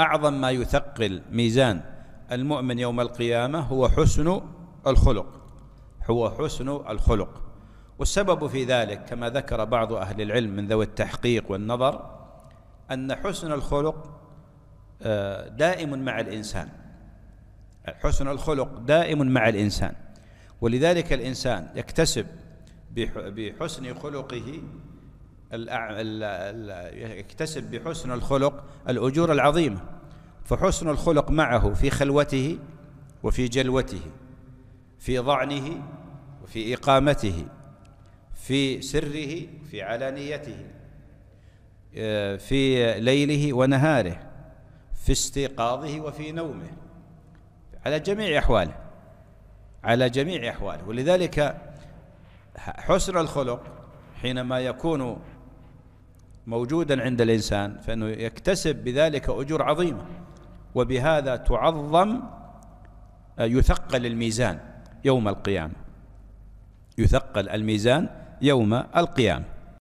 أعظم ما يثقل ميزان المؤمن يوم القيامة هو حسن الخلق هو حسن الخلق والسبب في ذلك كما ذكر بعض أهل العلم من ذوي التحقيق والنظر أن حسن الخلق آه، دائم مع الإنسان حسن الخلق دائم مع الإنسان ولذلك الإنسان يكتسب بحسن خلقه يكتسب بحسن الخلق الأجور العظيمة فحسن الخلق معه في خلوته وفي جلوته في ضعنه وفي إقامته في سره في علانيته آه، في ليله ونهاره في استيقاظه وفي نومه على جميع أحواله على جميع أحواله ولذلك حسن الخلق حينما يكون موجودا عند الإنسان فإنه يكتسب بذلك أجور عظيمة وبهذا تعظم آه، يثقل الميزان يوم القيامة يثقل الميزان يوم القيامة